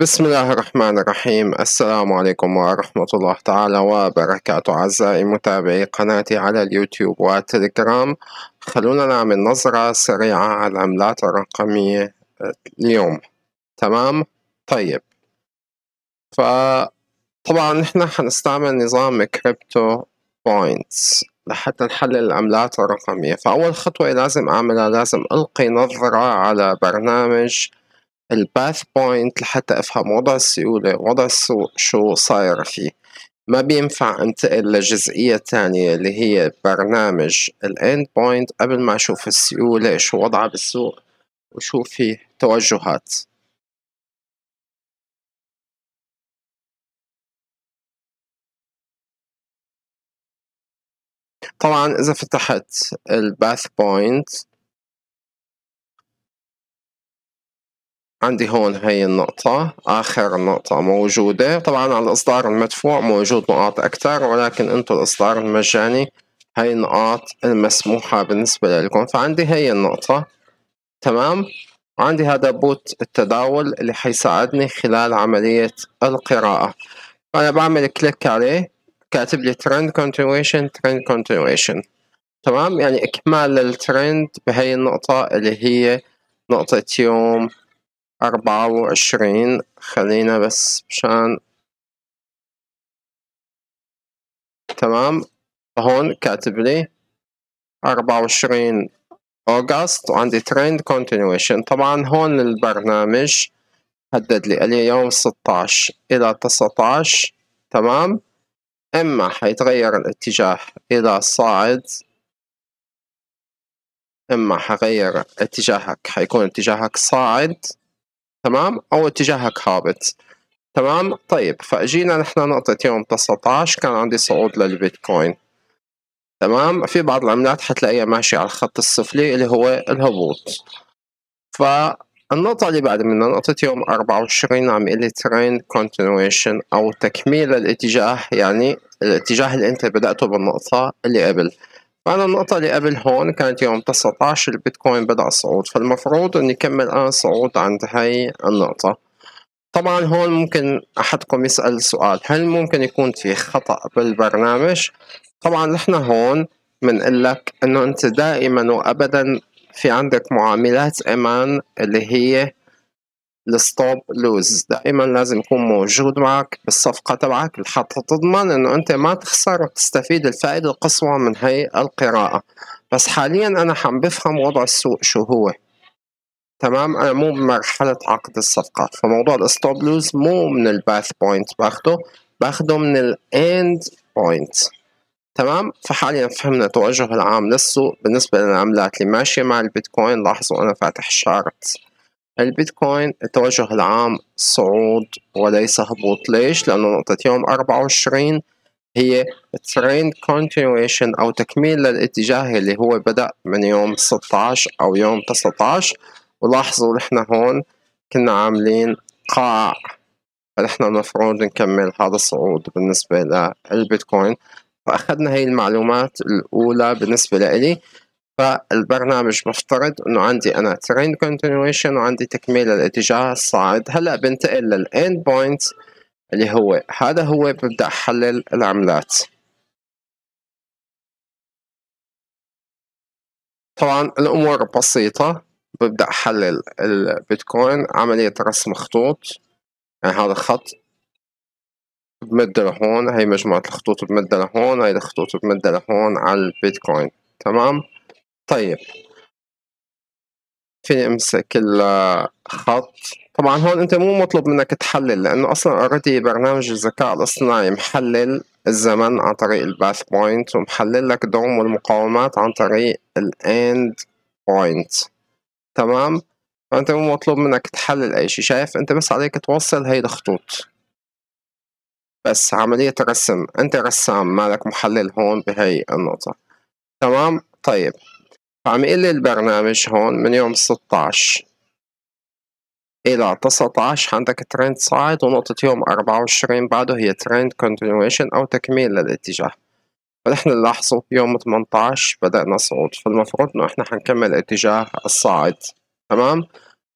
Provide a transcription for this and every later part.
بسم الله الرحمن الرحيم السلام عليكم ورحمة الله تعالى وبركاته أعزائي متابعي قناتي على اليوتيوب والتليجرام خلونا نعمل نظرة سريعة على العملات الرقمية اليوم تمام طيب فطبعا نحن حنستعمل نظام كريبتو بوينتس لحتى نحلل العملات الرقمية فأول خطوة لازم أعملها لازم ألقي نظرة على برنامج الباث بوينت لحتى افهم وضع السيولة وضع السوق شو صاير فيه ما بينفع انتقل لجزئية تانية اللي هي برنامج الاند بوينت قبل ما اشوف السيولة شو وضعها بالسوق وشو في توجهات طبعا اذا فتحت الباث بوينت عندي هون هي النقطة آخر نقطة موجودة طبعا على الإصدار المدفوع موجود نقاط أكثر ولكن أنتو الإصدار المجاني هي النقاط المسموحة بالنسبة لكم فعندي هي النقطة تمام وعندي هذا بوت التداول اللي حيساعدني خلال عملية القراءة فأنا بعمل كليك عليه كاتب لي ترند كونتينويشن ترند كونتينويشن تمام يعني إكمال للترند بهي النقطة اللي هي نقطة يوم أربعة وعشرين خلينا بس مشان تمام هون كاتب لي أربعة وعشرين أوغست وعندي ترند كونتينيويشن طبعا هون البرنامج حدد لي قال لي يوم 16 إلى 19 تمام إما حيتغير الاتجاه إلى صاعد إما حغير اتجاهك حيكون اتجاهك صاعد تمام او اتجاهك هابط تمام طيب فاجينا نحن نقطة يوم 19 كان عندي صعود للبيتكوين تمام في بعض العملات حتلاقيها ماشية على الخط السفلي اللي هو الهبوط فالنقطة اللي بعد منها نقطة يوم 24 عم يقلي لي ترين كونتينويشن أو تكميل الاتجاه يعني الاتجاه اللي أنت بدأته بالنقطة اللي قبل فأنا النقطة اللي قبل هون كانت يوم 19 البيتكوين بدأ الصعود فالمفروض إني كمل أنا صعود عند هاي النقطة طبعا هون ممكن أحدكم يسأل سؤال هل ممكن يكون في خطأ بالبرنامج؟ طبعا نحن هون بنقول لك إنه أنت دائما وأبدا في عندك معاملات إيمان اللي هي الستوب لوز دائما لازم يكون موجود معك بالصفقه تبعك لحتى تضمن انه انت ما تخسر وتستفيد الفائده القصوى من هي القراءه بس حاليا انا عم بفهم وضع السوق شو هو تمام انا مو بمرحله عقد الصفقه فموضوع الستوب لوز مو من الباث بوينت باخده باخده من الاند بوينت تمام فحاليا فهمنا توجه العام للسوق بالنسبه للعملات اللي ماشيه مع البيتكوين لاحظوا انا فاتح شارت البيتكوين التوجه العام صعود وليس هبوط ليش؟ لأنه نقطة يوم أربعة وعشرين هي تريند كونتينيويشن أو تكميل للاتجاه اللي هو بدأ من يوم 16 أو يوم 19 ولاحظوا نحن هون كنا عاملين قاع نحن المفروض نكمل هذا الصعود بالنسبة للبيتكوين فأخذنا هي المعلومات الأولى بالنسبة لإلي فالبرنامج مفترض انه عندي انا ترين كونتينيويشن وعندي تكميل الاتجاه الصاعد هلا بنتقل للاند بوينت اللي هو هذا هو ببدا احلل العملات طبعا الامور بسيطه ببدا احلل البيتكوين عمليه رسم خطوط يعني هذا خط بمد لهون هي مجموعه الخطوط بمد لهون هي الخطوط بمد لهون على البيتكوين تمام طيب فيني امسك الخط طبعا هون انت مو مطلوب منك تحلل لانه اصلا اوريدي برنامج الذكاء الاصطناعي محلل الزمن عن طريق الباث بوينت ومحلل لك دوم والمقاومات عن طريق الاند بوينت تمام فانت مو مطلوب منك تحلل اي شيء شايف انت بس عليك توصل هيدا الخطوط بس عملية رسم انت رسام مالك محلل هون بهي النقطة تمام طيب عم يقول البرنامج هون من يوم 16 إلى 19 عندك ترند صاعد ونقطة يوم 24 بعده هي ترند كونتينويشن أو تكميل للاتجاه فنحن نلاحظه يوم 18 بدأنا صعود فالمفروض إنه إحنا حنكمل الاتجاه الصاعد تمام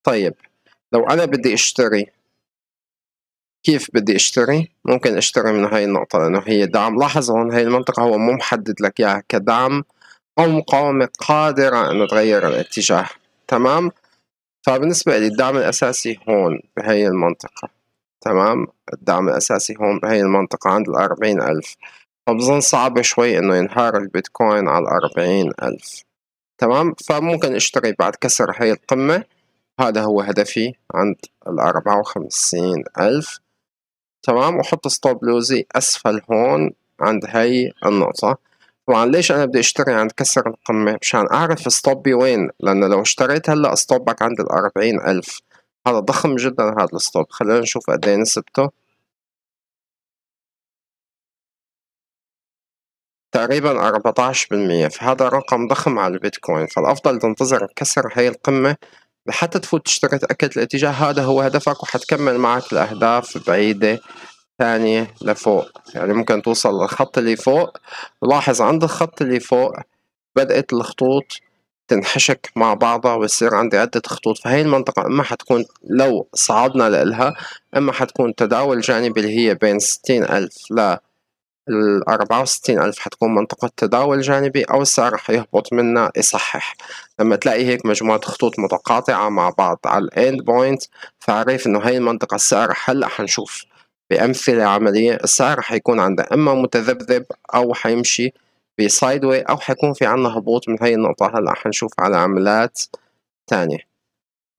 طيب لو أنا بدي أشتري كيف بدي اشتري ممكن اشتري من هاي النقطة لأنه هي دعم لاحظ هون هاي المنطقة هو مو محدد لك إياها كدعم أو مقاومة قادرة أن تغير الاتجاه تمام فبالنسبة لي الدعم الأساسي هون بهي المنطقة تمام الدعم الأساسي هون بهي المنطقة عند الأربعين ألف فبظن صعب شوي إنه ينهار البيتكوين على الأربعين ألف تمام فممكن اشتري بعد كسر هي القمة هذا هو هدفي عند الأربعة وخمسين ألف تمام وحط ستوب لوزي أسفل هون عند هاي النقطة طبعا ليش انا بدي اشتري عند كسر القمة مشان اعرف ستوبي وين لانه لو اشتريت هلا ستوبك عند الاربعين الف هذا ضخم جدا هذا الستوب خلينا نشوف قد ايه نسبته تقريبا 14% فهذا رقم ضخم على البيتكوين فالافضل تنتظر كسر هاي القمة لحتى تفوت تشتري تأكد الاتجاه هذا هو هدفك وحتكمل معك الأهداف بعيدة ثانية لفوق يعني ممكن توصل للخط اللي فوق لاحظ عند الخط اللي فوق بدأت الخطوط تنحشك مع بعضها ويصير عندي عدة خطوط فهي المنطقة إما حتكون لو صعدنا لإلها إما حتكون تداول جانبي اللي هي بين ستين ألف ل الأربعة وستين ألف حتكون منطقة تداول جانبي أو السعر رح يهبط منا يصحح لما تلاقي هيك مجموعة خطوط متقاطعة مع بعض على الإند بوينت فعرف إنه هاي المنطقة السعر هلأ حنشوف بأمثلة عملية السعر حيكون عندنا إما متذبذب أو حيمشي بسايد واي أو حيكون في عندنا هبوط من هاي النقطة هلأ حنشوف على عملات تانية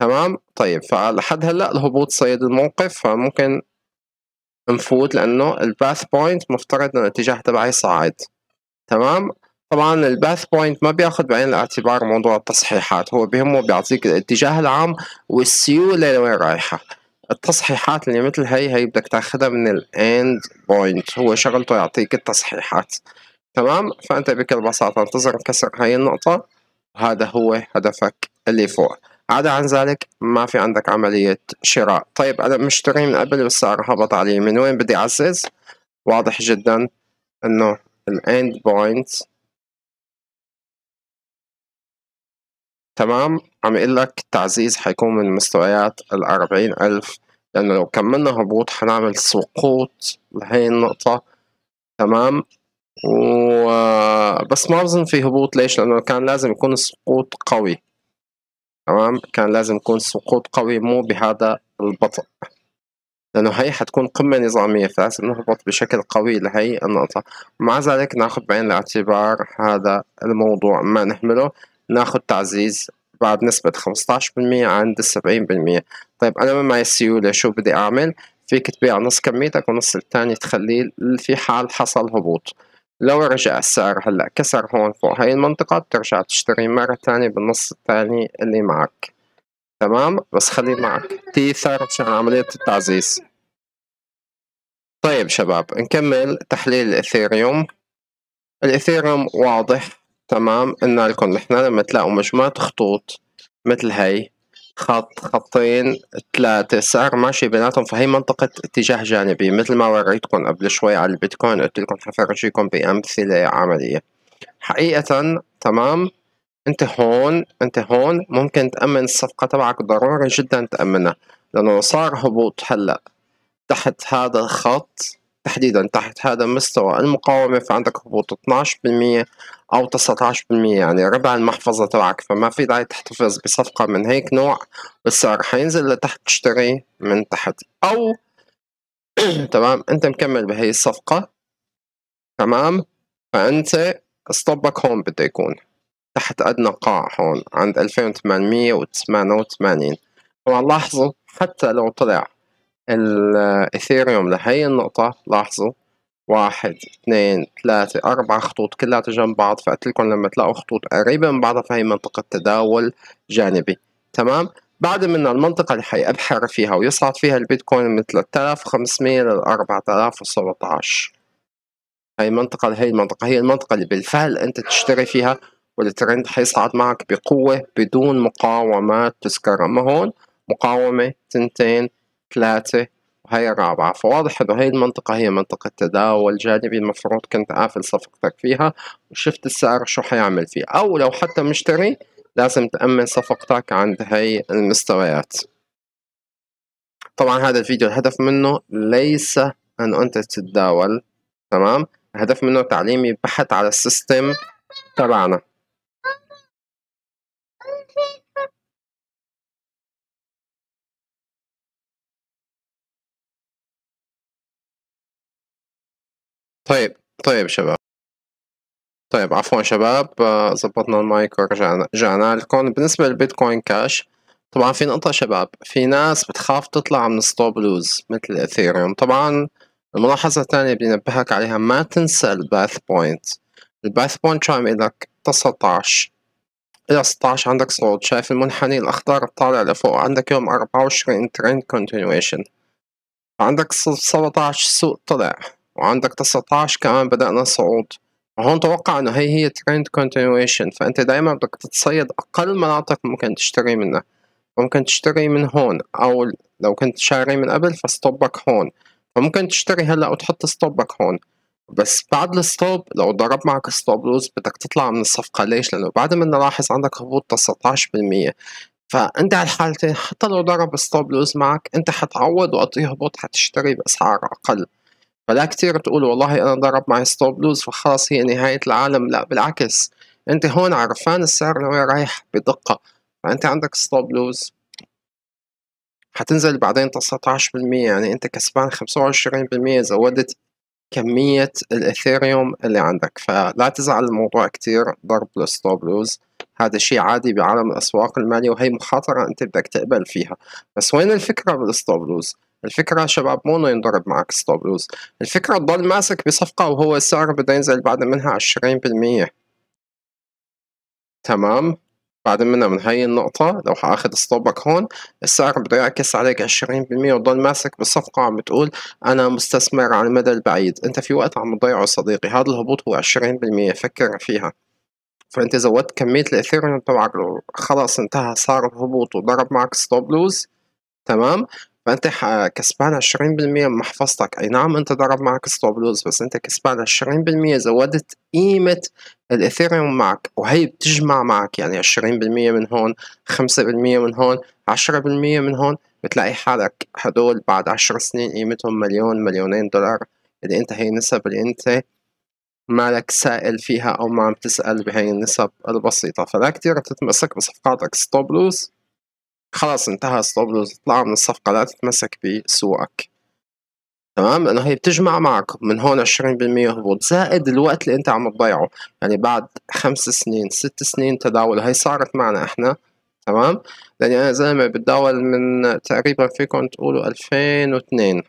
تمام طيب فلحد هلأ الهبوط صيد الموقف فممكن نفوت لأنه الباث بوينت مفترض إنه الاتجاه تبعي صاعد تمام طبعا الباث بوينت ما بياخذ بعين الاعتبار موضوع التصحيحات هو بهمه بيعطيك الاتجاه العام والسيوله لوين رايحه التصحيحات اللي مثل هي هي بدك تاخذها من الاند بوينت هو شغلته يعطيك التصحيحات تمام فانت بكل بساطه انتظر كسر هاي النقطه وهذا هو هدفك اللي فوق عدا عن ذلك ما في عندك عملية شراء طيب أنا مشتري من قبل والسعر هبط علي من وين بدي أعزز واضح جدا أنه الاند بوينت تمام عم يقول لك التعزيز حيكون من مستويات الأربعين ألف لأن لو كملنا هبوط هنعمل سقوط لهي النقطة تمام و بس ما بظن في هبوط ليش لأنه كان لازم يكون السقوط قوي تمام كان لازم يكون سقوط قوي مو بهذا البطء لأنه هي حتكون قمة نظامية فلازم نهبط بشكل قوي لهي النقطة مع ذلك ناخذ بعين الاعتبار هذا الموضوع ما نحمله ناخذ تعزيز بعد نسبة 15% عند السبعين بالمية طيب أنا ما معي السيولة شو بدي أعمل فيك تبيع نص كميتك ونص التاني تخليه في حال حصل هبوط لو رجع السعر هلا كسر هون فوق هاي المنطقة بترجع تشتري مرة تانية بالنص التاني اللي معك تمام بس خليه معك تيثر مشان عملية التعزيز طيب شباب نكمل تحليل الإثيريوم الإثيريوم واضح تمام قلنا لكم نحن لما تلاقوا مجموعة خطوط مثل هاي خط خطين ثلاثة السعر ماشي بيناتهم فهي منطقة اتجاه جانبي مثل ما وريتكم قبل شوي على البيتكوين قلت لكم حفرجيكم بأمثلة عملية حقيقة تمام انت هون انت هون ممكن تأمن الصفقة تبعك ضروري جدا تأمنها لأنه صار هبوط هلأ تحت هذا الخط تحديدا تحت هذا مستوى المقاومة فعندك هبوط 12% أو 19% يعني ربع المحفظة تبعك فما في داعي تحتفظ بصفقة من هيك نوع والسعر حينزل لتحت تشتري من تحت أو تمام أنت مكمل بهي الصفقة تمام فأنت ستوبك هون بده يكون تحت أدنى قاع هون عند 2888 طبعا لاحظوا حتى لو طلع الاثيريوم لهي النقطة لاحظوا واحد اثنين ثلاثة أربعة خطوط كلها جنب بعض فقلت لما تلاقوا خطوط قريبة من بعضها فهي منطقة تداول جانبي تمام بعد من المنطقة اللي حيبحر فيها ويصعد فيها البيتكوين من 3500 ل 4017 هاي المنطقة هي المنطقة هي المنطقة اللي بالفعل أنت تشتري فيها والترند حيصعد معك بقوة بدون مقاومات تذكر أما هون مقاومة تنتين ثلاثة وهي الرابعة فواضح انه هي المنطقة هي منطقة تداول جانبي المفروض كنت قافل صفقتك فيها وشفت السعر شو حيعمل فيه او لو حتى مشتري لازم تأمن صفقتك عند هي المستويات طبعا هذا الفيديو الهدف منه ليس انه انت تتداول تمام الهدف منه تعليمي بحث على السيستم تبعنا طيب طيب شباب طيب عفوا شباب ظبطنا آه، المايك ورجعنا رجعنا لكم بالنسبة للبيتكوين كاش طبعا في نقطة شباب في ناس بتخاف تطلع من ستوب لوز مثل الاثيريوم طبعا الملاحظة الثانية بنبهك عليها ما تنسى الباث بوينت الباث بوينت شو عم لك 19 إلى 16 عندك صوت شايف المنحني الأخضر طالع لفوق عندك يوم 24 ترند كونتينويشن عندك 17 سوق طلع وعندك 19 كمان بدأنا صعود وهون توقع انه هي هي تريند كونتينويشن فانت دائما بدك تتصيد اقل مناطق ممكن تشتري منها ممكن تشتري من هون او لو كنت شاري من قبل فستوبك هون فممكن تشتري هلا وتحط ستوبك هون بس بعد الستوب لو ضرب معك ستوب لوز بدك تطلع من الصفقة ليش؟ لأنه بعد ما نلاحظ عندك هبوط 19% فأنت على الحالتين حتى لو ضرب ستوب لوز معك أنت حتعوض وقت يهبط حتشتري بأسعار أقل فلا كتير تقول والله انا ضرب معي ستوب لوز فخلاص هي نهاية العالم لا بالعكس انت هون عرفان السعر لوين رايح بدقة فانت عندك ستوب لوز حتنزل بعدين 19% يعني انت كسبان 25% زودت كمية الإثيريوم اللي عندك فلا تزعل الموضوع كتير ضرب الستوب لوز هذا شيء عادي بعالم الأسواق المالية وهي مخاطرة أنت بدك تقبل فيها بس وين الفكرة بالستوب لوز الفكرة شباب مو انه ينضرب معك ستوب لوز الفكرة تضل ماسك بصفقة وهو السعر بده ينزل بعد منها عشرين بالمية تمام بعد منها من هاي النقطة لو حاخد ستوبك هون السعر بده يعكس عليك عشرين بالمية وتضل ماسك بالصفقة عم بتقول أنا مستثمر على المدى البعيد أنت في وقت عم تضيعه صديقي هذا الهبوط هو عشرين بالمية فكر فيها فأنت زودت كمية الإثيريوم تبعك خلاص انتهى صار الهبوط وضرب معك ستوب لوز تمام فانت كسبان 20% من محفظتك اي نعم انت ضرب معك ستوب لوز بس انت كسبان 20% زودت قيمة الاثيريوم معك وهي بتجمع معك يعني 20% من هون 5% من هون 10% من هون بتلاقي حالك هدول بعد 10 سنين قيمتهم مليون مليونين دولار اللي انت هي النسب اللي انت مالك سائل فيها او ما عم تسأل بهي النسب البسيطة فلا كتير بتتمسك بصفقاتك ستوب لوز خلاص انتهى ستوبلوز وتطلع من الصفقة لا تتمسك بسوقك تمام لأنه هي بتجمع معك من هون عشرين بالمية هبوط زائد الوقت اللي أنت عم تضيعه يعني بعد خمس سنين ست سنين تداول هي صارت معنا إحنا تمام لأني أنا زلمة بتداول من تقريبا فيكم تقولوا ألفين واتنين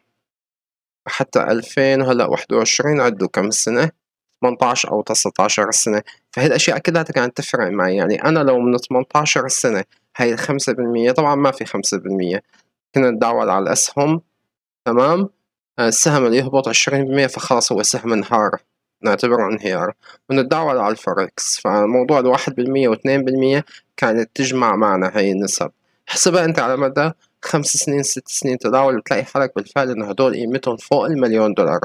حتى ألفين وهلا واحد وعشرين عدوا كم سنة 18 أو 19 سنة فهي الأشياء كلها كانت تفرق معي يعني أنا لو من 18 سنة هاي الخمسة بالمية طبعا ما في خمسة بالمية كنا نتداول على الأسهم تمام السهم اللي يهبط عشرين بالمية فخلاص هو سهم انهار نعتبره انهيار ونتداول على الفوركس فموضوع الواحد بالمية واثنين بالمية كانت تجمع معنا هاي النسب حسبها انت على مدى خمس سنين ست سنين تداول بتلاقي حالك بالفعل انه هدول قيمتهم فوق المليون دولار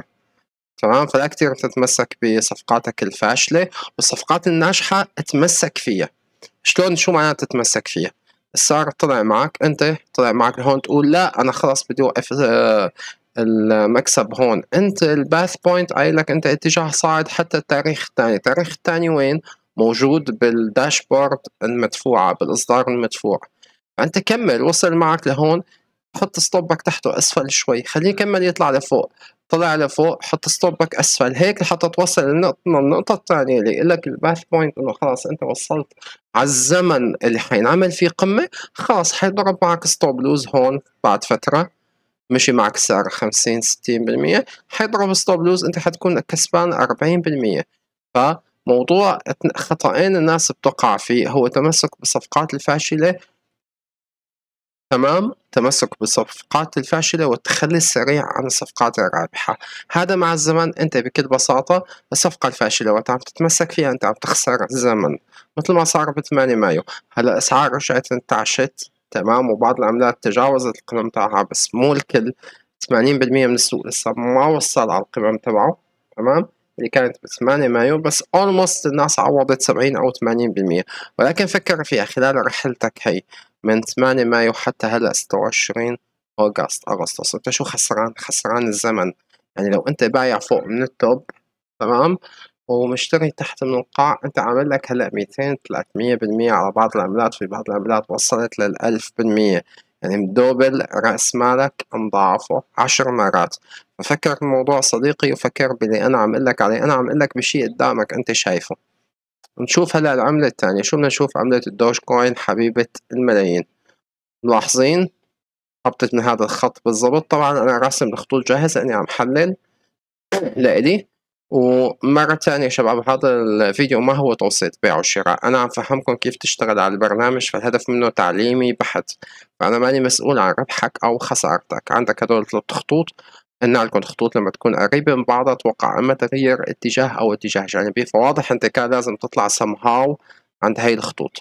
تمام فلا كتير تتمسك بصفقاتك الفاشلة والصفقات الناجحة اتمسك فيها شلون شو معناته تتمسك فيها السعر طلع معك انت طلع معك هون تقول لا انا خلص بدي اوقف آه، المكسب هون انت الباث بوينت قايل لك انت اتجاه صاعد حتى التاريخ الثاني التاريخ الثاني وين موجود بالداشبورد المدفوعة بالإصدار المدفوع أنت كمل وصل معك لهون حط ستوبك تحته اسفل شوي خليه يكمل يطلع لفوق طلع لفوق حط ستوبك اسفل هيك لحتى توصل للنقطة النقطة الثانية اللي يقول لك الباث بوينت انه خلاص انت وصلت على الزمن اللي حينعمل فيه قمة خلاص حيضرب معك ستوب لوز هون بعد فترة مشي معك سعر 50 60% حيضرب ستوب لوز انت حتكون كسبان 40% فموضوع خطأين الناس بتقع فيه هو تمسك بالصفقات الفاشلة تمام التمسك بالصفقات الفاشلة والتخلي السريع عن الصفقات الرابحة هذا مع الزمن أنت بكل بساطة الصفقة الفاشلة وأنت عم تتمسك فيها أنت عم تخسر الزمن مثل ما صار ب 8 مايو هلا أسعار رجعت انتعشت تمام وبعض العملات تجاوزت القمم تاعها بس مو الكل 80% من السوق لسه ما وصل على القمم تبعه تمام اللي كانت ب 8 مايو بس اولموست الناس عوضت 70 او 80% ولكن فكر فيها خلال رحلتك هي من 8 مايو حتى هلا 26 اوغست اغسطس انت شو خسران خسران الزمن يعني لو انت بايع فوق من التوب تمام ومشتري تحت من القاع انت عامل لك هلا 200 300% على بعض العملات في بعض العملات وصلت لل 1000% يعني مدوبل راس مالك مضاعفه 10 مرات ففكر الموضوع صديقي وفكر باللي انا عامل لك عليه انا عامل لك بشيء قدامك انت شايفه نشوف هلا العملة التانية شو بدنا نشوف عملة الدوج كوين حبيبة الملايين ملاحظين هبطت من هذا الخط بالضبط طبعا أنا راسم الخطوط جاهز لأني عم حلل لإلي ومرة تانية يا شباب هذا الفيديو ما هو توسيط بيع وشراء أنا عم فهمكم كيف تشتغل على البرنامج فالهدف منه تعليمي بحت فأنا ماني مسؤول عن ربحك أو خسارتك عندك هدول ثلاث خطوط ان عندكم خطوط لما تكون قريبه من بعضها توقع اما تغير اتجاه او اتجاه جانبي فواضح انت كان لازم تطلع somehow عند هاي الخطوط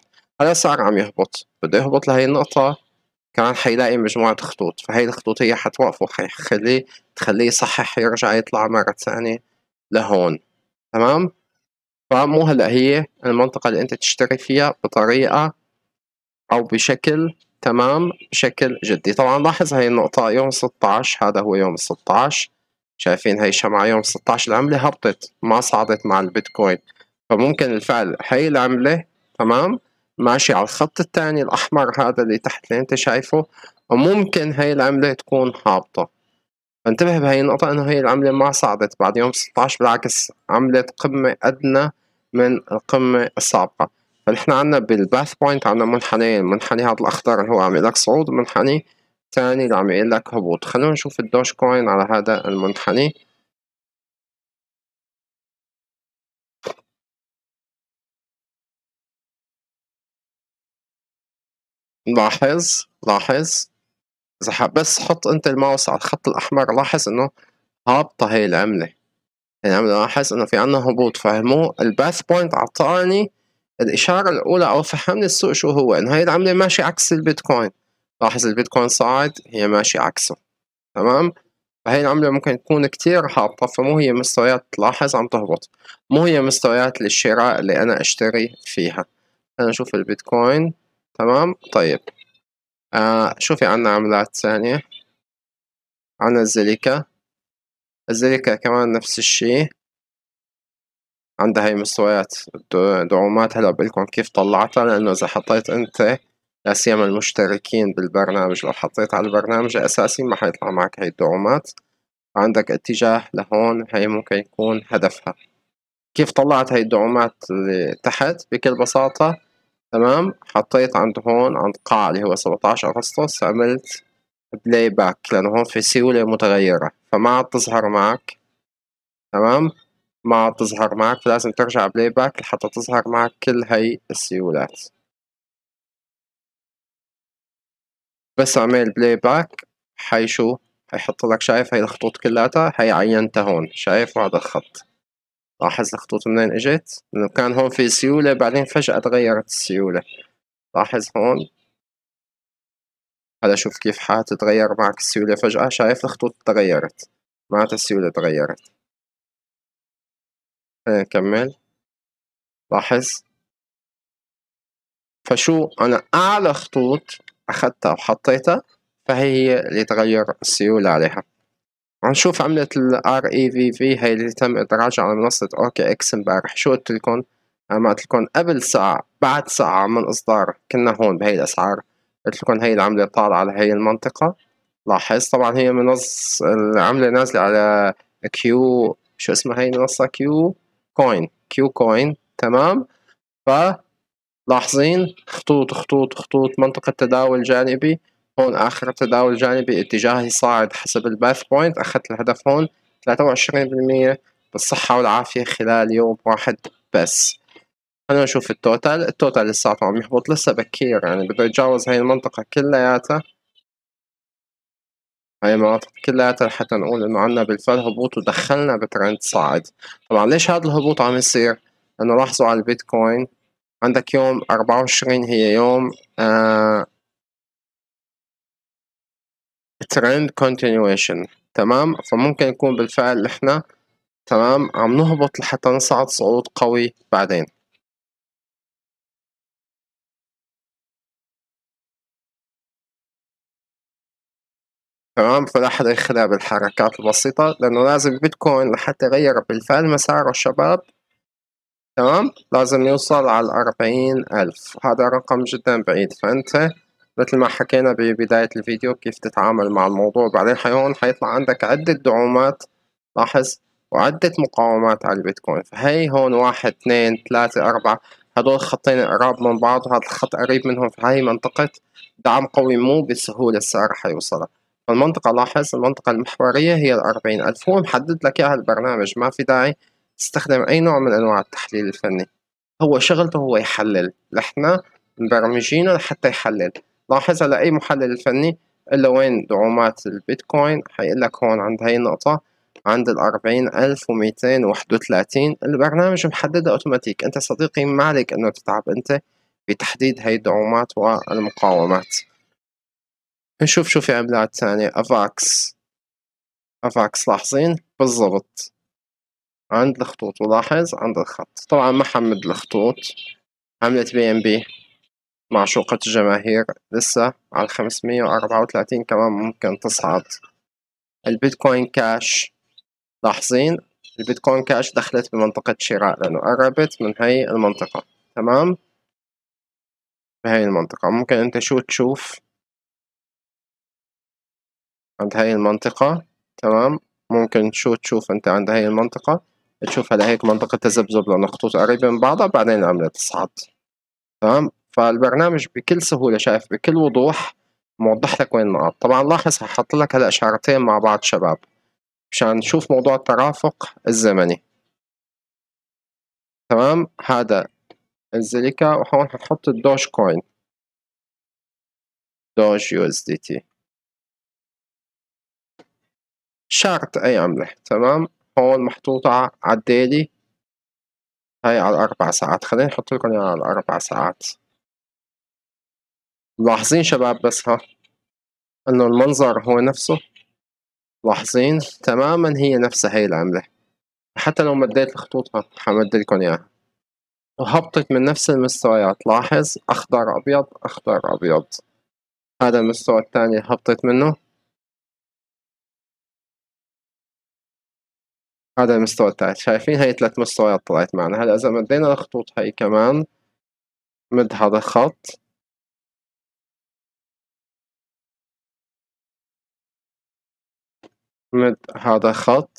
هلا صار عم يهبط بده يهبط لهي النقطه كمان حيلاقي مجموعة خطوط فهي الخطوط هي حتوقفه حيخلي تخليه يصحح يرجع يطلع مرة ثانية لهون تمام فمو هلا هي المنطقة اللي انت تشتري فيها بطريقة او بشكل تمام بشكل جدي طبعا لاحظ هاي النقطة يوم 16 هذا هو يوم 16 شايفين هاي الشمعة يوم 16 العملة هبطت ما صعدت مع البيتكوين فممكن الفعل هاي العملة تمام ماشي على الخط الثاني الأحمر هذا اللي تحت اللي أنت شايفه وممكن هاي العملة تكون هابطة فانتبه بهاي النقطة إنه هاي العملة ما صعدت بعد يوم 16 بالعكس عملت قمة أدنى من القمة السابقة فنحن عنا بالباث بوينت عنا منحنيين منحني هذا الاخضر اللي هو عم لك صعود منحني تاني اللي عم يقول لك هبوط خلونا نشوف الدوج كوين على هذا المنحني لاحظ لاحظ اذا بس حط انت الماوس على الخط الاحمر لاحظ انه هابطه هي العمله يعني عم لاحظ انه في عنا هبوط فهمو الباث بوينت عطاني الإشارة الأولى أو فهمني السوق شو هو إن هاي العملة ماشي عكس البيتكوين لاحظ البيتكوين صاعد هي ماشي عكسه تمام فهي العملة ممكن تكون كتير هابطة فمو هي مستويات تلاحظ عم تهبط مو هي مستويات للشراء اللي أنا أشتري فيها أنا أشوف البيتكوين تمام طيب آه شوفي عنا عملات ثانية عنا الزليكا الزليكا كمان نفس الشي عندها هاي مستويات دعومات هلا بقلكم كيف طلعتها لانه اذا حطيت انت لا سيما المشتركين بالبرنامج لو حطيت على البرنامج الاساسي ما حيطلع معك هاي الدعومات عندك اتجاه لهون هاي ممكن يكون هدفها كيف طلعت هاي الدعومات اللي تحت بكل بساطة تمام حطيت عند هون عند قاع اللي هو 17 أغسطس عملت بلاي باك لأنه هون في سيولة متغيرة فما عاد تظهر معك تمام ما تظهر معك فلازم ترجع بلاي باك لحتى تظهر معك كل هاي السيولات بس اعمل بلاي باك هاي شو حيحط لك شايف هاي الخطوط كلاتها هاي عينتها هون شايف هذا الخط لاحظ الخطوط منين اجت انه كان هون في سيولة بعدين فجأة تغيرت السيولة لاحظ هون هلا شوف كيف تغير معك السيولة فجأة شايف الخطوط تغيرت معناتها السيولة تغيرت آه، كمال لاحظ فشو انا اعلى خطوط اخذتها وحطيتها فهي هي اللي تغير السيولة عليها هنشوف عملة ال REVV هي اللي تم إدراجها على منصة أوكي إكس امبارح شو قلت لكم؟ أنا ما لكم قبل ساعة بعد ساعة من إصدار كنا هون بهي الأسعار قلت لكم هي العملة طالعة على هي المنطقة لاحظ طبعا هي منص العملة نازلة على كيو شو اسمها هي المنصة كيو كوين كيو كوين تمام فلاحظين خطوط خطوط خطوط منطقة تداول جانبي هون آخر تداول جانبي اتجاهي صاعد حسب الباث بوينت أخذت الهدف هون 23% بالصحة والعافية خلال يوم واحد بس خلينا نشوف التوتال التوتال لساته عم يهبط لسه بكير يعني بده يتجاوز هاي المنطقة كلياتها هاي المناطق كلياتها حتى نقول انه عنا بالفعل هبوط ودخلنا بترند صاعد طبعا ليش هذا الهبوط عم يصير انه لاحظوا على البيتكوين عندك يوم 24 هي يوم آه ترند كونتينيويشن تمام فممكن يكون بالفعل احنا تمام عم نهبط لحتى نصعد صعود قوي بعدين تمام فلا حدا يخلع بالحركات البسيطة لأنه لازم البيتكوين لحتى يغير بالفعل مساره الشباب تمام لازم يوصل على الأربعين ألف هذا رقم جدا بعيد فأنت مثل ما حكينا ببداية الفيديو كيف تتعامل مع الموضوع بعدين هون حيطلع عندك عدة دعومات لاحظ وعدة مقاومات على البيتكوين فهي هون واحد اثنين ثلاثة أربعة هدول خطين قراب من بعض وهذا الخط قريب منهم فهي منطقة دعم قوي مو بسهولة السعر حيوصلها فالمنطقة لاحظ المنطقة المحورية هي الأربعين ألف هو محدد لك إياها البرنامج ما في داعي تستخدم أي نوع من أنواع التحليل الفني هو شغلته هو يحلل نحنا مبرمجينه لحتى يحلل لاحظ هلا أي محلل فني إلا وين دعومات البيتكوين حيقول لك هون عند هاي النقطة عند الأربعين ألف وميتين وواحد وثلاثين البرنامج محددة أوتوماتيك أنت صديقي ما عليك إنه تتعب أنت بتحديد هاي الدعومات والمقاومات نشوف شو في عملات ثانية افاكس افاكس لاحظين بالضبط عند الخطوط ولاحظ عند الخط طبعا ما حمد الخطوط عملة بي ام بي معشوقة الجماهير لسه على وثلاثين كمان ممكن تصعد البيتكوين كاش لاحظين البيتكوين كاش دخلت بمنطقة شراء لأنه قربت من هاي المنطقة تمام بهاي المنطقة ممكن أنت شو تشوف عند هاي المنطقة تمام ممكن شو تشوف انت عند هاي المنطقة تشوف هلا هيك منطقة تذبذب لأن الخطوط قريبة من بعضها بعدين العملة تصعد تمام فالبرنامج بكل سهولة شايف بكل وضوح موضح لك وين النقاط طبعا لاحظ هحط لك هلا اشارتين مع بعض شباب مشان نشوف موضوع الترافق الزمني تمام هذا الزليكا وهون حنحط الدوج كوين دوج يو اس دي تي شارت أي عملة تمام هون محطوطة عالديلي هاي على الأربع ساعات خلينا نحط لكم إياها على الأربع ساعات ملاحظين شباب بس ها إنه المنظر هو نفسه ملاحظين تماما هي نفسها هي العملة حتى لو مديت الخطوط حمد لكم إياها وهبطت من نفس المستويات لاحظ أخضر أبيض أخضر أبيض هذا المستوى الثاني هبطت منه هذا المستوى الثالث شايفين هاي ثلاث مستويات طلعت معنا هلا اذا مدينا الخطوط هاي كمان مد هذا الخط مد هذا خط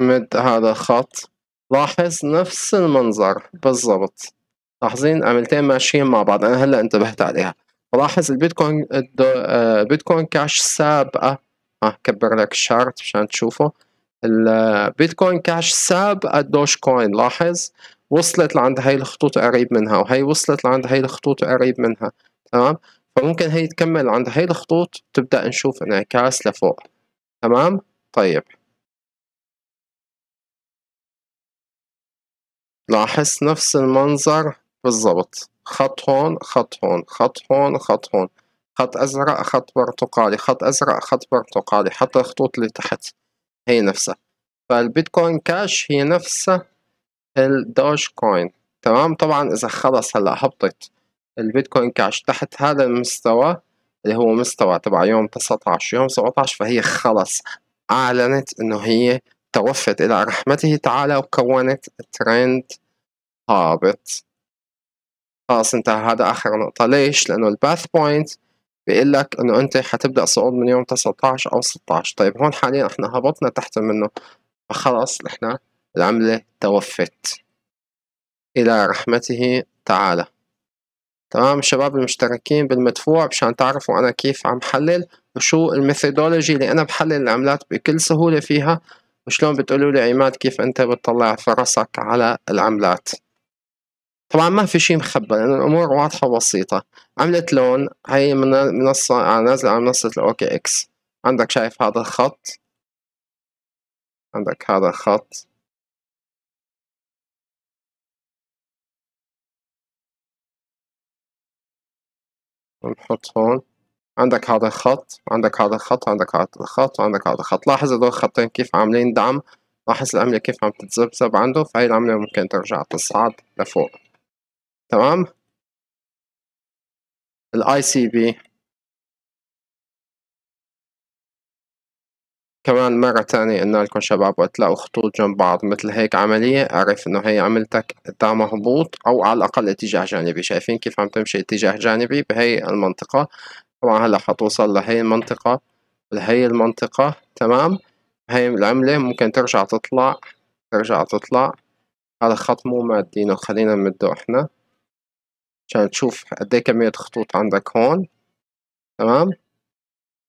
مد هذا خط لاحظ نفس المنظر بالضبط لاحظين عملتين ماشيين مع بعض انا هلا انتبهت عليها لاحظ البيتكوين آه، بيتكوين كاش السابقة اه كبر لك الشارت مشان تشوفه البيتكوين كاش السابقة الدوش كوين لاحظ وصلت لعند هاي الخطوط قريب منها وهي وصلت لعند هاي الخطوط قريب منها تمام فممكن هي تكمل عند هاي الخطوط تبدأ نشوف انعكاس لفوق تمام طيب لاحظ نفس المنظر بالضبط خط هون خط هون خط هون خط هون خط أزرق خط برتقالي خط أزرق خط برتقالي حتى الخطوط اللي تحت هي نفسها فالبيتكوين كاش هي نفسها الدوج كوين تمام طبعا إذا خلص هلا هبطت البيتكوين كاش تحت هذا المستوى اللي هو مستوى تبع يوم 19 يوم 17 فهي خلص أعلنت إنه هي توفت إلى رحمته تعالى وكونت ترند هابط خلاص انتهى هذا اخر نقطة ليش؟ لانه الباث بوينت بيقول لك انه انت حتبدا صعود من يوم 19 او 16 طيب هون حاليا احنا هبطنا تحت منه فخلاص احنا العملة توفت الى رحمته تعالى تمام الشباب المشتركين بالمدفوع مشان تعرفوا انا كيف عم حلل وشو الميثودولوجي اللي انا بحلل العملات بكل سهولة فيها وشلون بتقولوا لي عماد كيف انت بتطلع فرصك على العملات طبعا ما في شيء مخبى لأن الأمور واضحة وبسيطة عملت لون هي من منصة آه، نازلة على منصة الأوكي إكس عندك شايف هذا الخط عندك هذا الخط نحط هون عندك هذا الخط عندك هذا الخط عندك هذا الخط عندك هذا الخط لاحظ هذول الخطين كيف عاملين دعم لاحظ العملة كيف عم تتذبذب عنده فهي العملة ممكن ترجع تصعد لفوق تمام الاي سي بي كمان مرة تانية قلنا لكم شباب وقت تلاقوا خطوط جنب بعض مثل هيك عملية اعرف انه هي عملتك تا مهبوط او على الاقل اتجاه جانبي شايفين كيف عم تمشي اتجاه جانبي بهي المنطقة طبعا هلا حتوصل لهي المنطقة لهي المنطقة تمام هي العملة ممكن ترجع تطلع ترجع تطلع هذا خط مو مادينه خلينا نمده احنا عشان تشوف قد ايه كمية خطوط عندك هون تمام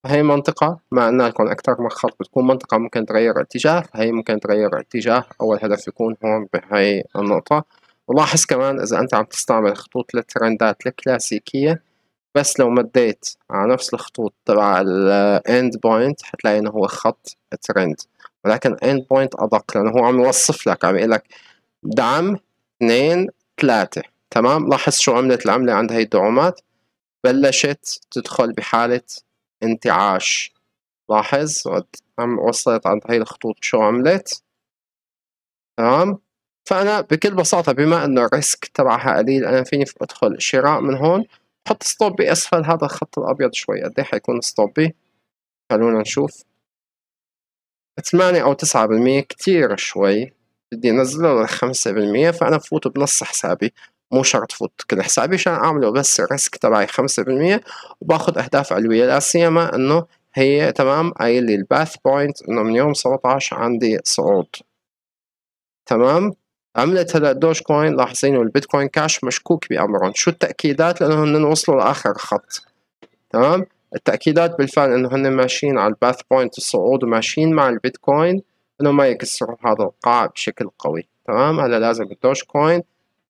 هاي منطقة ما قلنا لكم أكثر من خط بتكون منطقة ممكن تغير اتجاه هاي ممكن تغير اتجاه أول هدف يكون هون بهاي النقطة ولاحظ كمان إذا أنت عم تستعمل خطوط الترندات الكلاسيكية بس لو مديت على نفس الخطوط تبع الاند بوينت حتلاقي انه هو خط ترند ولكن end بوينت ادق لانه هو عم يوصف لك عم يقول لك دعم اثنين ثلاثة تمام لاحظ شو عملت العملة عند هاي الدعومات بلشت تدخل بحالة انتعاش لاحظ وصلت عند هاي الخطوط شو عملت تمام فأنا بكل بساطة بما إنه الريسك تبعها قليل أنا فيني أدخل شراء من هون حط ستوب بأسفل هذا الخط الأبيض شوي قد إيه حيكون ستوب بي خلونا نشوف ثمانية أو تسعة بالمية كتير شوي بدي أنزله لخمسة بالمية فأنا بفوت بنص حسابي مو شرط فوت كل حسابي عشان أعمله بس الريسك تبعي خمسة بالمية وباخد أهداف علوية لا سيما إنه هي تمام قايل لي الباث بوينت إنه من يوم 17 عندي صعود تمام عملت هلا الدوج كوين لاحظين والبيتكوين كاش مشكوك بأمرهم شو التأكيدات لأنه هن وصلوا لآخر خط تمام التأكيدات بالفعل إنه هن ماشيين على الباث بوينت الصعود وماشيين مع البيتكوين إنه ما يكسروا هذا القاع بشكل قوي تمام هلا لازم الدوج كوين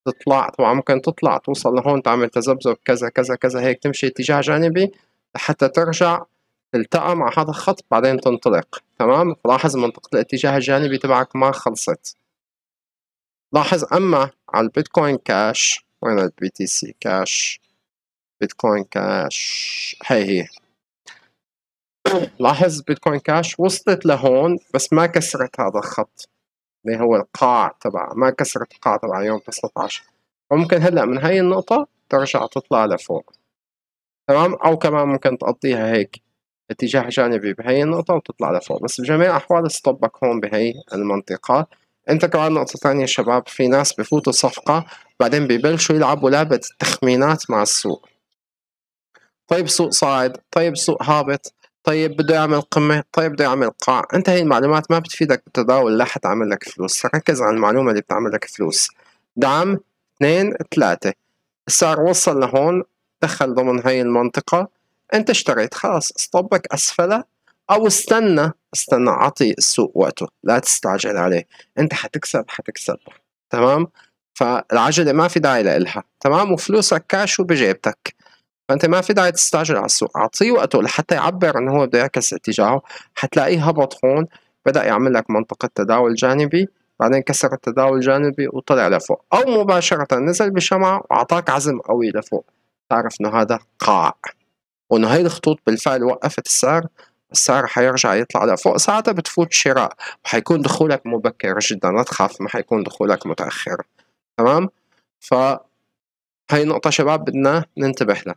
تطلع طبعا ممكن تطلع توصل لهون تعمل تذبذب كذا كذا كذا هيك تمشي اتجاه جانبي لحتى ترجع تلتقى مع هذا الخط بعدين تنطلق تمام لاحظ منطقة الاتجاه الجانبي تبعك ما خلصت لاحظ أما على البيتكوين كاش وين البي تي سي كاش بيتكوين كاش هي هي لاحظ بيتكوين كاش وصلت لهون بس ما كسرت هذا الخط اللي هو القاع تبع ما كسرت القاع تبع يوم 19 فممكن هلا من هاي النقطة ترجع تطلع لفوق تمام أو كمان ممكن تقضيها هيك اتجاه جانبي بهي النقطة وتطلع لفوق بس بجميع الأحوال تطبق هون بهي المنطقة انت كمان نقطة تانية يا شباب في ناس بفوتوا صفقة بعدين ببلشوا يلعبوا لعبة التخمينات مع السوق طيب سوق صاعد طيب سوق هابط طيب بده يعمل قمة طيب بده يعمل قاع انت هي المعلومات ما بتفيدك بالتداول لا حتعمل لك فلوس ركز على المعلومة اللي بتعمل لك فلوس دعم اثنين ثلاثة السعر وصل لهون دخل ضمن هاي المنطقة انت اشتريت خلاص اصطبك اسفلها او استنى استنى اعطي السوق وقته لا تستعجل عليه انت حتكسب حتكسب تمام فالعجلة ما في داعي لإلها تمام وفلوسك كاش وبجيبتك فانت ما في داعي تستعجل على السوق اعطيه وقته لحتى يعبر انه هو بده يعكس اتجاهه حتلاقيه هبط هون بدا يعمل لك منطقه تداول جانبي بعدين كسر التداول الجانبي وطلع لفوق او مباشره نزل بشمعه واعطاك عزم قوي لفوق تعرف انه هذا قاع وانه هي الخطوط بالفعل وقفت السعر السعر حيرجع يطلع لفوق ساعتها بتفوت شراء وحيكون دخولك مبكر جدا لا تخاف ما حيكون دخولك متاخر تمام ف هاي نقطة شباب بدنا ننتبه لها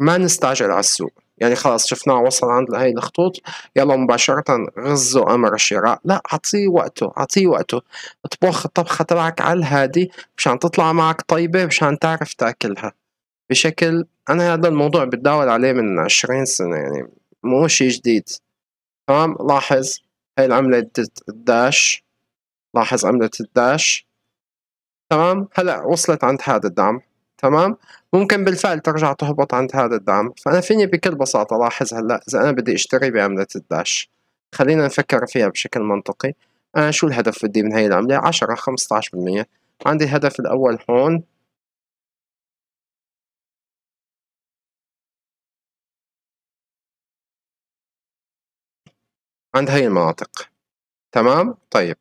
ما نستعجل على السوق يعني خلاص شفناه وصل عند هاي الخطوط يلا مباشرة غزوا أمر الشراء لا أعطيه وقته أعطيه وقته اطبخ الطبخة تبعك على الهادي مشان تطلع معك طيبة مشان تعرف تاكلها بشكل أنا هذا الموضوع بتداول عليه من عشرين سنة يعني مو شي جديد تمام لاحظ هاي العملة الداش لاحظ عملة الداش تمام هلا وصلت عند هذا الدعم تمام ممكن بالفعل ترجع تهبط عند هذا الدعم فأنا فيني بكل بساطة لاحظ هلأ إذا أنا بدي أشتري بعملة الداش خلينا نفكر فيها بشكل منطقي أنا آه، شو الهدف بدي من هاي العملة عشرة خمسة عشر بالمية عندي الهدف الأول هون عند هاي المناطق تمام طيب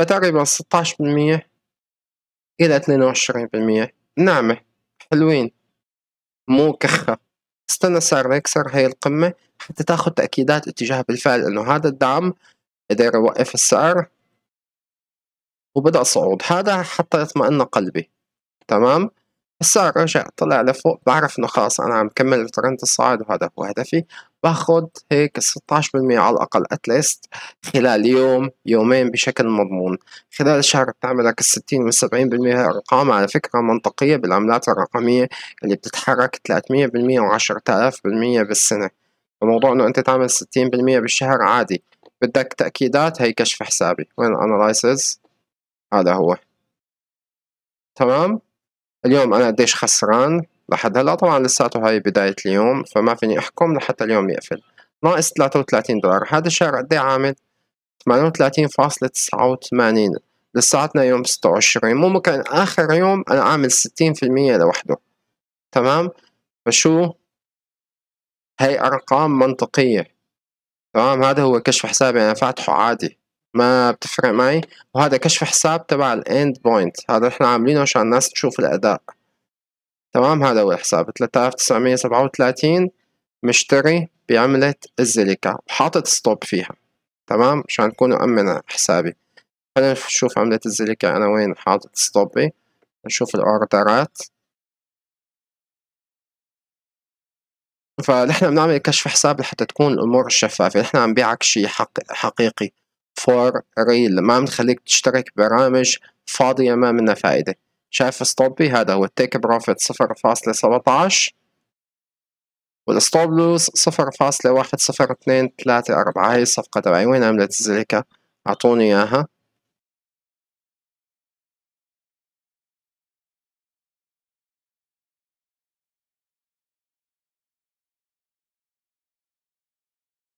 فتقريبا 16% إلى 22% ناعمة حلوين مو كخة استنى صار يكسر هاي القمة حتى تاخد تأكيدات اتجاه بالفعل انه هذا الدعم قدر يوقف السعر وبدأ صعود هذا حتى يطمئن قلبي تمام السعر رجع طلع لفوق بعرف انه خلاص انا عم كمل الترند الصاعد وهذا هو هدفي باخد هيك 16% على الأقل أتليست خلال يوم يومين بشكل مضمون خلال شهر بتعمل لك الستين من سبعين بالمية أرقام على فكرة منطقية بالعملات الرقمية اللي بتتحرك تلاتمية بالمية وعشرة آلاف بالمية بالسنة الموضوع إنه أنت تعمل ستين بالمية بالشهر عادي بدك تأكيدات هي كشف حسابي وين الاناليسز هذا هو تمام اليوم أنا قديش خسران لحد هلا طبعا لساته هاي بداية اليوم فما فيني احكم لحتى اليوم يقفل ناقص 33 دولار هذا الشهر قد ايه عامل 38.89 لساتنا يوم 26 ممكن اخر يوم انا اعمل 60% لوحده تمام فشو هاي ارقام منطقية تمام هذا هو كشف حسابي انا فاتحه عادي ما بتفرق معي وهذا كشف حساب تبع الاند بوينت هذا احنا عاملينه عشان الناس تشوف الاداء تمام هذا هو الحساب 3937 مشتري بعملة الزليكا وحاطط ستوب فيها تمام مشان أكون أمنة حسابي خلينا نشوف عملة الزليكا أنا وين حاطط ستوبي نشوف الأوردرات فنحن بنعمل كشف حساب لحتى تكون الأمور شفافة نحن عم بيعك شيء حق... حقيقي فور ريل ما بنخليك تشترك برامج فاضية ما منها فائدة شايف ستوبي هذا هو التيك بروفيت صفر فاصلة سبعتاش والستوب لوز صفر فاصلة واحد صفر اتنين تلاتة أربعة هاي الصفقة تبعي وين عملت الزلكة أعطوني إياها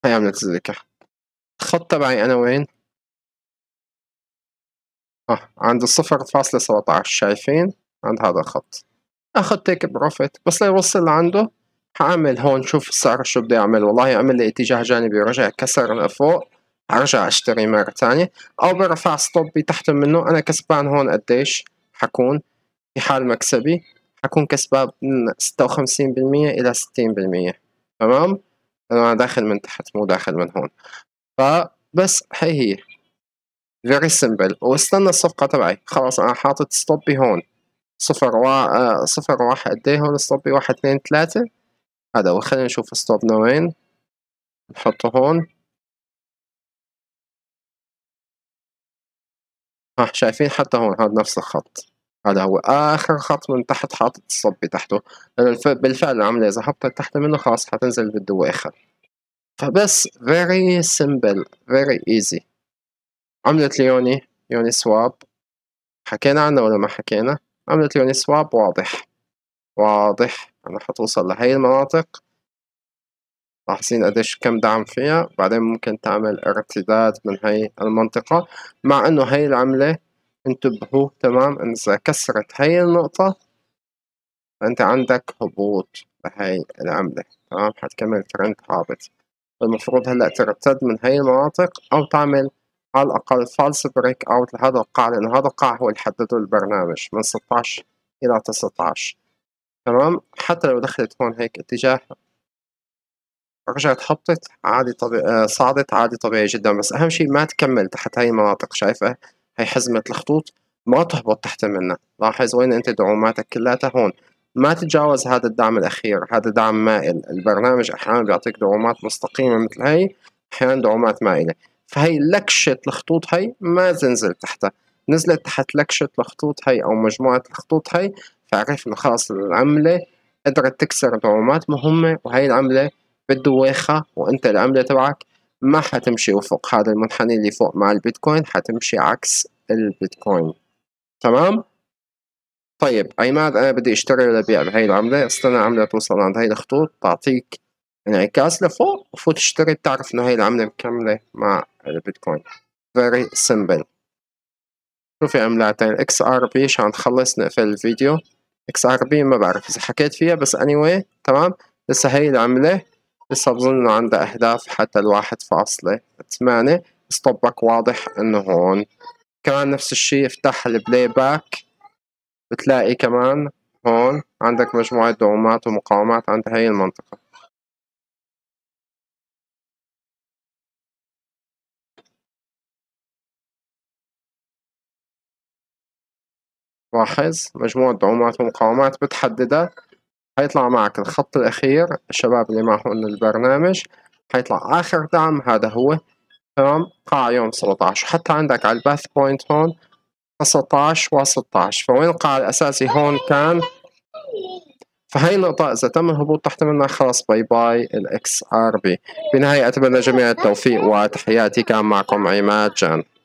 هاي عملت الزلكة الخط تبعي أنا وين اه عند الصفر فاصلة سبعة عشر شايفين عند هذا الخط اخذ تيك بروفيت بس ليوصل لعنده حاعمل هون شوف السعر شو بدي اعمل والله يعمل لي اتجاه جانبي ورجع كسر لفوق ارجع اشتري مرة تانية او برفع ستوب تحت منه انا كسبان هون قديش حكون في حال مكسبي حكون كسبان من ستة وخمسين بالمية الى ستين بالمية تمام انا داخل من تحت مو داخل من هون فبس هي هي فيري سمبل واستنى الصفقة تبعي خلاص أنا حاطط ستوبي هون صفر و... آه، صفر واحد قد ايه هون ستوبي واحد اثنين ثلاثة هذا وخلينا نشوف ستوبنا وين نحطه هون ها شايفين حتى هون هذا نفس الخط هذا هو آخر خط من تحت حاطط الصبي تحته لأن بالفعل العملية إذا حطيت تحت منه خلاص حتنزل اخر فبس very simple very easy عملت ليوني يعني، يوني سواب حكينا عنها ولا ما حكينا عملت يوني سواب واضح واضح أنا حتوصل لهي المناطق لاحظين قديش كم دعم فيها بعدين ممكن تعمل ارتداد من هاي المنطقة مع انه هاي العملة انتبهوا تمام اذا كسرت هاي النقطة فانت عندك هبوط بهاي العملة تمام حتكمل ترند هابط المفروض هلأ ترتد من هاي المناطق او تعمل على الأقل فالس بريك أوت لهذا القاع لأن هذا القاع هو اللي حدده البرنامج من 16 إلى 19 تمام حتى لو دخلت هون هيك اتجاه رجعت هبطت عادي طبيعي آه، صعدت عادي طبيعي جدا بس أهم شيء ما تكمل تحت هاي المناطق شايفة هاي حزمة الخطوط ما تهبط تحت منها لاحظ وين أنت دعوماتك كلاتها هون ما تتجاوز هذا الدعم الأخير هذا دعم مائل البرنامج أحيانا بيعطيك دعومات مستقيمة مثل هاي أحيانا دعومات مائلة فهي لكشة الخطوط هي ما تنزل تحتها نزلت تحت لكشة الخطوط هي أو مجموعة الخطوط هي فعرفنا خلاص العملة قدرت تكسر دعومات مهمة وهي العملة بده واخة وأنت العملة تبعك ما حتمشي وفق هذا المنحني اللي فوق مع البيتكوين حتمشي عكس البيتكوين تمام طيب عماد أنا بدي أشتري ولا أبيع بهي العملة استنى عملة توصل عند هي الخطوط تعطيك انعكاس يعني لفوق وفوت اشتري بتعرف انه هي العملة مكملة مع البيتكوين very simple شوفي عملاتين اكس ار بي عشان تخلص نقفل الفيديو اكس ار بي ما بعرف اذا حكيت فيها بس anyway تمام لسه هي العملة لسه بظن انه عندها اهداف حتى الواحد فاصلة ثمانية بس واضح انه هون كمان نفس الشي افتح البلاي باك بتلاقي كمان هون عندك مجموعة دعومات ومقاومات عند هاي المنطقة لاحظ مجموعة دعومات ومقاومات بتحددها حيطلع معك الخط الأخير الشباب اللي معهم البرنامج حيطلع آخر دعم هذا هو تمام قاع يوم 17 وحتى عندك على الباث بوينت هون 16 و 16 فوين القاع الأساسي هون كان فهي النقطة إذا تم الهبوط تحت منها خلاص باي باي الإكس آر بي بنهاية أتمنى جميع التوفيق وتحياتي كان معكم عماد جان